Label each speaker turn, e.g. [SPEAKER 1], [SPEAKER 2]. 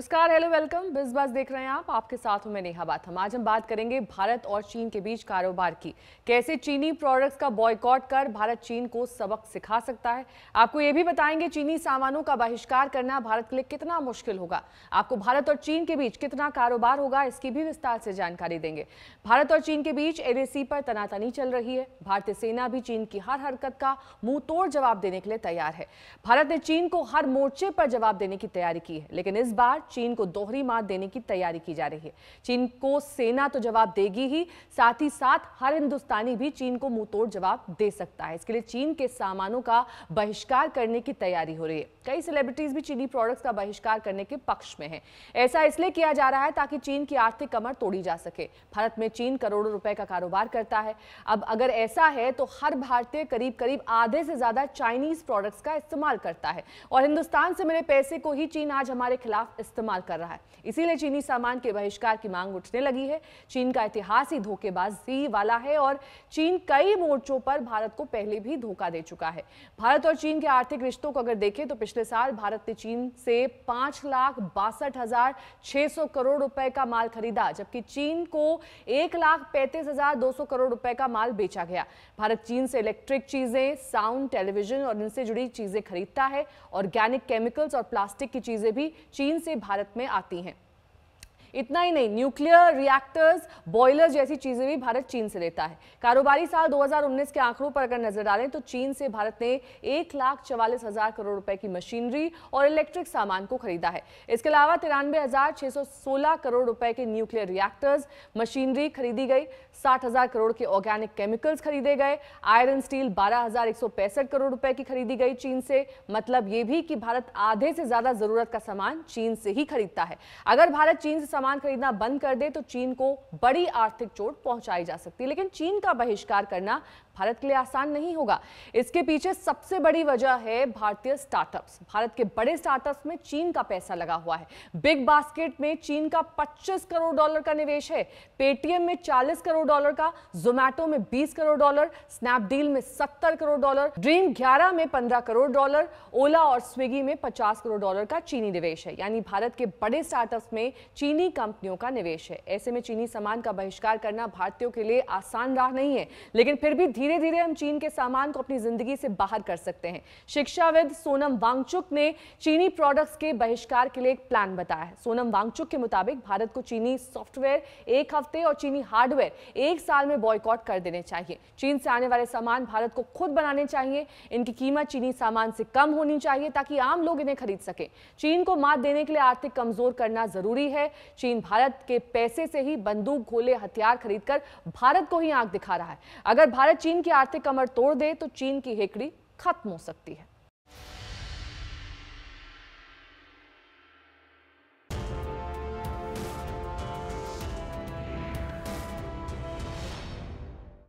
[SPEAKER 1] नमस्कार hello welcome बिज बस देख रहे हैं आप आपके साथ हूं मैं नेहा बात हम आज हम बात करेंगे भारत और चीन के बीच कारोबार की कैसे चीनी प्रोडक्ट्स का बॉयकॉट कर भारत चीन को सबक सिखा सकता है आपको ये भी बताएंगे चीनी सामानों का बहिष्कार करना भारत के लिए कितना मुश्किल होगा आपको भारत और चीन के बीच कितना कारोबार होगा इसकी भी विस्तार से जानकारी देंगे भारत और चीन के बीच एलएसी पर तनातनी चल रही है भारतीय सेना भी चीन की हर हरकत का मुंह जवाब देने के लिए तैयार है भारत ने चीन को हर मोर्चे पर जवाब देने की तैयारी की है लेकिन इस बार चीन को दोहरी मात देने की तैयारी की जा रही है चीन को सेना तो जवाब देगी ही साथ ही साथ हर हिंदुस्तानी भी चीन को मुंह जवाब दे सकता है इसके लिए चीन के सामानों का बहिष्कार करने की तैयारी हो रही है कई सेलिब्रिटीज भी चीनी प्रोडक्ट्स का बहिष्कार करने के पक्ष में है ऐसा इसलिए किया जा रहा है ताकि चीन की आर्थिक कमर तोड़ी जा सके भारत में चीन करोड़ों रुपए का कारोबार करता है अब अगर ऐसा है तो हर भारतीय करीब करीब आधे से ज्यादा चाइनीज प्रोडक्ट्स का इस्तेमाल करता है और हिंदुस्तान से मिले पैसे को ही चीन आज हमारे खिलाफ इस्तेमाल इस्तेमाल कर रहा है इसीलिए चीनी सामान के बहिष्कार की मांग उठने लगी है चीन का इतिहास ही धोखेबाजी वाला है और चीन कई मोर्चों पर भारत को पहले भी धोखा दे चुका है भारत और चीन के आर्थिक रिश्तों को अगर देखें तो पिछले साल भारत ने चीन से पांच लाख बासठ हजार छह सौ करोड़ रुपए का माल खरीदा जबकि चीन को एक लाख पैंतीस हजार दो सौ करोड़ रुपए का माल बेचा गया भारत चीन से इलेक्ट्रिक चीजें साउंड टेलीविजन और इनसे जुड़ी चीजें खरीदता है ऑर्गेनिक केमिकल्स और प्लास्टिक की चीजें भी चीन से भारत में आती हैं इतना ही नहीं न्यूक्लियर रिएक्टर्स बॉयलर जैसी चीज़ें भी भारत चीन से लेता है कारोबारी साल 2019 के आंकड़ों पर अगर नजर डालें तो चीन से भारत ने एक लाख चवालीस हजार करोड़ रुपए की मशीनरी और इलेक्ट्रिक सामान को खरीदा है इसके अलावा तिरानवे हजार छह सौ सोलह करोड़ रुपए के न्यूक्लियर रिएक्टर्स मशीनरी खरीदी गई साठ हजार करोड़ के ऑर्गेनिक केमिकल्स खरीदे गए आयरन स्टील बारह हजार एक सौ पैंसठ करोड़ रुपए की खरीदी गई चीन से मतलब ये भी कि भारत आधे से ज्यादा जरूरत का सामान चीन से ही खरीदता है अगर भारत चीन से सामान खरीदना बंद कर दे तो चीन को बड़ी आर्थिक चोट पहुंचाई जा सकती है लेकिन चीन का बहिष्कार करना भारत के लिए आसान नहीं होगा इसके पीछे सबसे बड़ी वजह है भारतीय स्टार्टअप्स भारत के बड़े स्टार्टअप्स में चीन का पैसा लगा हुआ है बिग बास्केट में चीन का 25 करोड़ डॉलर का निवेश है पेटीएम में 40 करोड़ डॉलर का जोमैटो में 20 करोड़ डॉलर स्नैपडील में 70 करोड़ डॉलर ड्रीम 11 में 15 करोड़ डॉलर ओला और स्विगी में 50 करोड़ डॉलर का चीनी निवेश है यानी भारत के बड़े स्टार्टअप्स में चीनी चीनी कंपनियों का निवेश है ऐसे में चीनी सामान का बहिष्कार करना भारतीयों के लिए आसान राह नहीं है लेकिन फिर भी धीरे धीरे हम चीन के सामान को अपनी जिंदगी से बाहर कर सकते हैं शिक्षाविद सोनम वांगचुक ने चीनी प्रोडक्ट्स के बहिष्कार के लिए एक प्लान बताया है सोनम वांगचुक के मुताबिक भारत को चीनी सॉफ्टवेयर एक हफ्ते और चीनी हार्डवेयर एक साल में बॉयकॉट कर देने चाहिए चीन से आने वाले सामान भारत को खुद बनाने चाहिए इनकी कीमत चीनी सामान से कम होनी चाहिए ताकि आम लोग इन्हें खरीद सके चीन को मात देने के लिए आर्थिक कमजोर करना जरूरी है चीन भारत के पैसे से ही बंदूक गोले हथियार खरीदकर भारत को ही आंख दिखा रहा है अगर भारत चीन की आर्थिक कमर तोड़ दे तो चीन की हेकड़ी खत्म हो सकती है